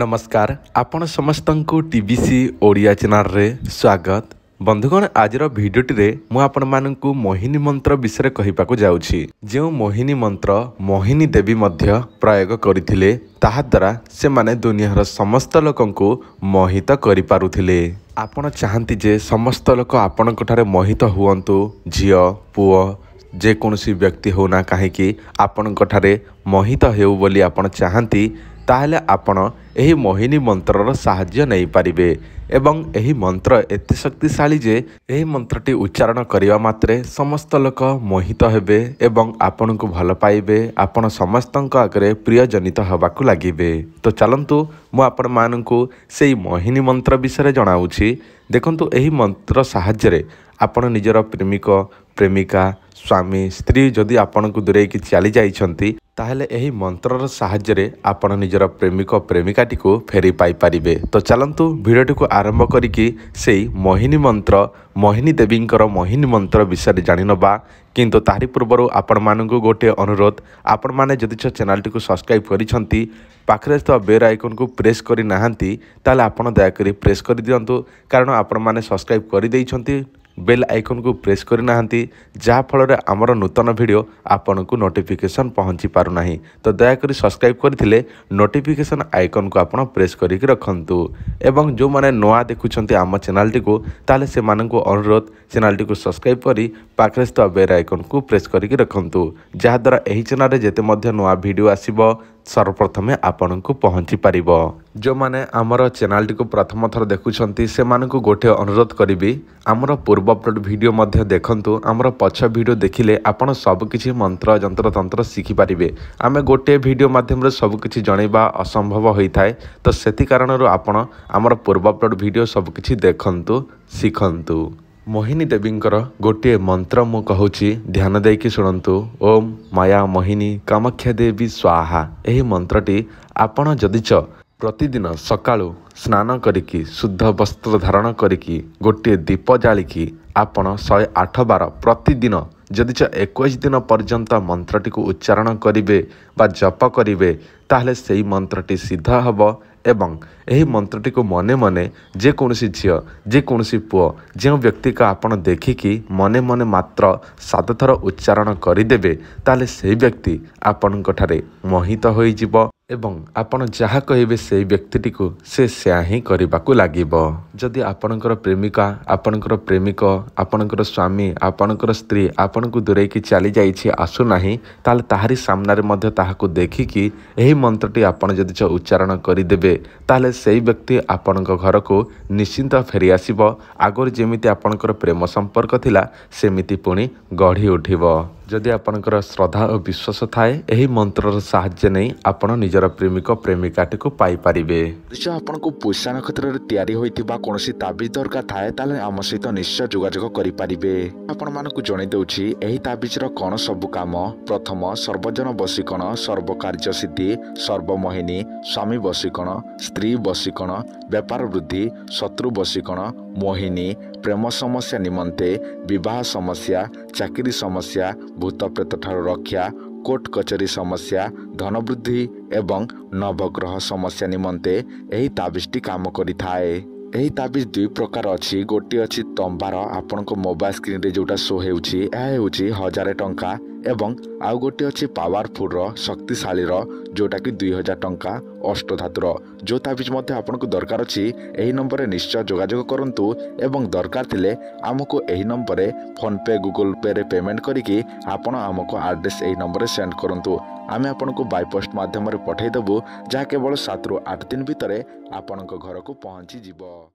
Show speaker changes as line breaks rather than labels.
ନମସ୍କାର ଆପଣ ସମସ୍ତଙ୍କୁ ଟି ବି ସି ଓଡ଼ିଆ ଚ୍ୟାନେଲରେ ସ୍ୱାଗତ ବନ୍ଧୁଗଣ ଆଜିର ଭିଡ଼ିଓଟିରେ ମୁଁ ଆପଣମାନଙ୍କୁ ମୋହିନୀ ମନ୍ତ୍ର ବିଷୟରେ କହିବାକୁ ଯାଉଛି ଯେଉଁ ମୋହିନୀ ମନ୍ତ୍ର ମୋହିନୀ ଦେବୀ ମଧ୍ୟ ପ୍ରୟୋଗ କରିଥିଲେ ତାହାଦ୍ୱାରା ସେମାନେ ଦୁନିଆର ସମସ୍ତ ଲୋକଙ୍କୁ ମୋହିତ କରିପାରୁଥିଲେ ଆପଣ ଚାହାନ୍ତି ଯେ ସମସ୍ତ ଲୋକ ଆପଣଙ୍କଠାରେ ମୋହିତ ହୁଅନ୍ତୁ ଝିଅ ପୁଅ ଯେକୌଣସି ବ୍ୟକ୍ତି ହେଉନା କାହିଁକି ଆପଣଙ୍କଠାରେ ମୋହିତ ହେଉ ବୋଲି ଆପଣ ଚାହାନ୍ତି ତାହେଲେ ଆପଣ ଏହି ମୋହିନୀ ମନ୍ତ୍ରର ସାହାଯ୍ୟ ନେଇପାରିବେ ଏବଂ ଏହି ମନ୍ତ୍ର ଏତେ ଶକ୍ତିଶାଳୀ ଯେ ଏହି ମନ୍ତ୍ରଟି ଉଚ୍ଚାରଣ କରିବା ମାତ୍ରେ ସମସ୍ତ ଲୋକ ମୋହିତ ହେବେ ଏବଂ ଆପଣଙ୍କୁ ଭଲ ପାଇବେ ଆପଣ ସମସ୍ତଙ୍କ ଆଗରେ ପ୍ରିୟଜନିତ ହେବାକୁ ଲାଗିବେ ତ ଚାଲନ୍ତୁ ମୁଁ ଆପଣମାନଙ୍କୁ ସେହି ମୋହିନୀ ମନ୍ତ୍ର ବିଷୟରେ ଜଣାଉଛି ଦେଖନ୍ତୁ ଏହି ମନ୍ତ୍ର ସାହାଯ୍ୟରେ ଆପଣ ନିଜର ପ୍ରେମିକ ପ୍ରେମିକା ସ୍ୱାମୀ ସ୍ତ୍ରୀ ଯଦି ଆପଣଙ୍କୁ ଦୂରେଇକି ଚାଲିଯାଇଛନ୍ତି ତାହେଲେ ଏହି ମନ୍ତ୍ରର ସାହାଯ୍ୟରେ ଆପଣ ନିଜର ପ୍ରେମିକ ପ୍ରେମିକାଟିକୁ ଫେରି ପାଇପାରିବେ ତ ଚାଲନ୍ତୁ ଭିଡ଼ିଓଟିକୁ ଆରମ୍ଭ କରିକି ସେଇ ମହିନୀ ମନ୍ତ୍ର ମହିନୀ ଦେବୀଙ୍କର ମହିନୀ ମନ୍ତ୍ର ବିଷୟରେ ଜାଣିନେବା କିନ୍ତୁ ତାହାରି ପୂର୍ବରୁ ଆପଣମାନଙ୍କୁ ଗୋଟିଏ ଅନୁରୋଧ ଆପଣମାନେ ଯଦି ସେ ଚ୍ୟାନେଲଟିକୁ ସବସ୍କ୍ରାଇବ୍ କରିଛନ୍ତି ପାଖରେ ଥିବା ବେଲ୍ ଆଇକନ୍କୁ ପ୍ରେସ୍ କରିନାହାନ୍ତି ତାହେଲେ ଆପଣ ଦୟାକରି ପ୍ରେସ୍ କରିଦିଅନ୍ତୁ କାରଣ ଆପଣମାନେ ସବସ୍କ୍ରାଇବ୍ କରିଦେଇଛନ୍ତି ବେଲ୍ ଆଇକନ୍କୁ ପ୍ରେସ୍ କରିନାହାନ୍ତି ଯାହାଫଳରେ ଆମର ନୂତନ ଭିଡ଼ିଓ ଆପଣଙ୍କୁ ନୋଟିଫିକେସନ୍ ପହଞ୍ଚି ପାରୁନାହିଁ ତ ଦୟାକରି ସବସ୍କ୍ରାଇବ୍ କରିଥିଲେ ନୋଟିଫିକେସନ୍ ଆଇକନ୍କୁ ଆପଣ ପ୍ରେସ୍ କରିକି ରଖନ୍ତୁ ଏବଂ ଯେଉଁମାନେ ନୂଆ ଦେଖୁଛନ୍ତି ଆମ ଚ୍ୟାନେଲ୍ଟିକୁ ତାହେଲେ ସେମାନଙ୍କୁ ଅନୁରୋଧ ଚ୍ୟାନେଲ୍ଟିକୁ ସବସ୍କ୍ରାଇବ୍ କରି ପାଖରେ ଥିବା ବେଲ୍ ଆଇକନ୍କୁ ପ୍ରେସ୍ କରିକି ରଖନ୍ତୁ ଯାହାଦ୍ୱାରା ଏହି ଚ୍ୟାନେଲ୍ରେ ଯେତେ ମଧ୍ୟ ନୂଆ ଭିଡ଼ିଓ ଆସିବ ସର୍ବପ୍ରଥମେ ଆପଣଙ୍କୁ ପହଞ୍ଚି ପାରିବ ଯେଉଁମାନେ ଆମର ଚ୍ୟାନେଲଟିକୁ ପ୍ରଥମ ଥର ଦେଖୁଛନ୍ତି ସେମାନଙ୍କୁ ଗୋଟିଏ ଅନୁରୋଧ କରିବି ଆମର ପୂର୍ବ ଅପଲୋଡ ଭିଡ଼ିଓ ମଧ୍ୟ ଦେଖନ୍ତୁ ଆମର ପଛ ଭିଡ଼ିଓ ଦେଖିଲେ ଆପଣ ସବୁକିଛି ମନ୍ତ୍ର ଯନ୍ତ୍ରତନ୍ତ୍ର ଶିଖିପାରିବେ ଆମେ ଗୋଟିଏ ଭିଡ଼ିଓ ମାଧ୍ୟମରେ ସବୁକିଛି ଜଣାଇବା ଅସମ୍ଭବ ହୋଇଥାଏ ତ ସେଥି କାରଣରୁ ଆପଣ ଆମର ପୂର୍ବ ଅପଲୋଡ ଭିଡ଼ିଓ ସବୁକିଛି ଦେଖନ୍ତୁ ଶିଖନ୍ତୁ ମୋହିନୀ ଦେବୀଙ୍କର ଗୋଟିଏ ମନ୍ତ୍ର ମୁଁ କହୁଛି ଧ୍ୟାନ ଦେଇକି ଶୁଣନ୍ତୁ ଓମ୍ ମାୟା ମୋହିନୀ କାମାକ୍ଷା ଦେବୀ ସ୍ୱାହା ଏହି ମନ୍ତ୍ରଟି ଆପଣ ଯଦି ଯଦିଚ ପ୍ରତିଦିନ ସକାଳୁ ସ୍ନାନ କରିକି ଶୁଦ୍ଧ ବସ୍ତ୍ର ଧାରଣ କରିକି ଗୋଟିଏ ଦୀପ ଜାଳିକି ଆପଣ ଶହେ ଆଠ ବାର ପ୍ରତିଦିନ ଯଦିଚ ଏକୋଇଶ ଦିନ ପର୍ଯ୍ୟନ୍ତ ମନ୍ତ୍ରଟିକୁ ଉଚ୍ଚାରଣ କରିବେ ବା ଜପ କରିବେ ତାହେଲେ ସେଇ ମନ୍ତ୍ରଟି ସିଦ୍ଧ ହେବ ଏବଂ ଏହି ମନ୍ତ୍ରଟିକୁ ମନେ ମନେ ଯେକୌଣସି ଝିଅ ଯେକୌଣସି ପୁଅ ଯେଉଁ ବ୍ୟକ୍ତିକୁ ଆପଣ ଦେଖିକି ମନେ ମନେ ମାତ୍ର ସାତ ଥର ଉଚ୍ଚାରଣ କରିଦେବେ ତାହେଲେ ସେହି ବ୍ୟକ୍ତି ଆପଣଙ୍କଠାରେ ମୋହିତ ହୋଇଯିବ ଏବଂ ଆପଣ ଯାହା କହିବେ ସେହି ବ୍ୟକ୍ତିଟିକୁ ସେ ସେୟା ହିଁ କରିବାକୁ ଲାଗିବ ଯଦି ଆପଣଙ୍କର ପ୍ରେମିକା ଆପଣଙ୍କର ପ୍ରେମିକ ଆପଣଙ୍କର ସ୍ୱାମୀ ଆପଣଙ୍କର ସ୍ତ୍ରୀ ଆପଣଙ୍କୁ ଦୂରେଇକି ଚାଲିଯାଇଛି ଆସୁନାହିଁ ତାହେଲେ ତାହାରି ସାମ୍ନାରେ ମଧ୍ୟ ତାହାକୁ ଦେଖିକି ଏହି ମନ୍ତ୍ରଟି ଆପଣ ଯଦି ଉଚ୍ଚାରଣ କରିଦେବେ ତାହେଲେ ସେହି ବ୍ୟକ୍ତି ଆପଣଙ୍କ ଘରକୁ ନିଶ୍ଚିନ୍ତ ଫେରିଆସିବ ଆଗରୁ ଯେମିତି ଆପଣଙ୍କର ପ୍ରେମ ସମ୍ପର୍କ ଥିଲା ସେମିତି ପୁଣି ଗଢ଼ି ଉଠିବ ଯଦି ଆପଣଙ୍କର ଶ୍ରଦ୍ଧା ଓ ବିଶ୍ୱାସ ଥାଏ ଏହି ମନ୍ତ୍ରର ସାହାଯ୍ୟ ନେଇ ଆପଣ ନିଜର ପ୍ରେମିକ ପ୍ରେମିକାଟିକୁ ପାଇପାରିବେ
ନିଶ୍ଚୟ ଆପଣଙ୍କୁ ପୋଷା ନକ୍ଷତ୍ରରେ ତିଆରି ହୋଇଥିବା କୌଣସି ତାବିଜ ଦରକାର ଥାଏ ତାହେଲେ ଆମ ସହିତ ନିଶ୍ଚୟ ଯୋଗାଯୋଗ କରିପାରିବେ ଆପଣମାନଙ୍କୁ ଜଣେଇ ଦେଉଛି ଏହି ତାବିଜର କ'ଣ ସବୁ କାମ ପ୍ରଥମ ସର୍ବଜନ ବସିକଣ ସର୍ବକାର୍ଯ୍ୟ ସିଦ୍ଧି ସର୍ବମୋହିନୀ ସ୍ୱାମୀ ବସିକଣ ସ୍ତ୍ରୀ ବସିକଣ ବେପାର ବୃଦ୍ଧି ଶତ୍ରୁ ବସିକଣ ମୋହିନୀ ପ୍ରେମ ସମସ୍ୟା ନିମନ୍ତେ ବିବାହ ସମସ୍ୟା ଚାକିରି ସମସ୍ୟା ଭୂତପ୍ରେତଠାରୁ ରକ୍ଷା କୋର୍ଟ କଚେରୀ ସମସ୍ୟା ଧନ ବୃଦ୍ଧି ଏବଂ ନବଗ୍ରହ ସମସ୍ୟା ନିମନ୍ତେ ଏହି ତାବିଜଟି କାମ କରିଥାଏ ଏହି ତାବିଜ ଦୁଇ ପ୍ରକାର ଅଛି ଗୋଟିଏ ଅଛି ତମ୍ବାର ଆପଣଙ୍କ ମୋବାଇଲ ସ୍କ୍ରିନ୍ରେ ଯେଉଁଟା ଶୋ ହେଉଛି ଏହା ହେଉଛି ହଜାରେ ଟଙ୍କା ଏବଂ ଆଉ ଗୋଟିଏ ଅଛି ପାୱାରଫୁଲ୍ର ଶକ୍ତିଶାଳୀର ଯେଉଁଟାକି ଦୁଇ ହଜାର ଟଙ୍କା ଅଷ୍ଟଧାତୁର ଯେଉଁ ତାବିଜ ମଧ୍ୟ ଆପଣଙ୍କୁ ଦରକାର ଅଛି ଏହି ନମ୍ବରରେ ନିଶ୍ଚୟ ଯୋଗାଯୋଗ କରନ୍ତୁ ଏବଂ ଦରକାର ଥିଲେ ଆମକୁ ଏହି ନମ୍ବରରେ ଫୋନ୍ପେ ଗୁଗୁଲ୍ ପେରେ ପେମେଣ୍ଟ କରିକି ଆପଣ ଆମକୁ ଆଡ଼୍ରେସ୍ ଏହି ନମ୍ବରରେ ସେଣ୍ଡ କରନ୍ତୁ ଆମେ ଆପଣଙ୍କୁ ବାଇପୋଷ୍ଟ ମାଧ୍ୟମରେ ପଠାଇଦେବୁ ଯାହା କେବଳ ସାତରୁ ଆଠ ଦିନ ଭିତରେ ଆପଣଙ୍କ ଘରକୁ ପହଞ୍ଚିଯିବ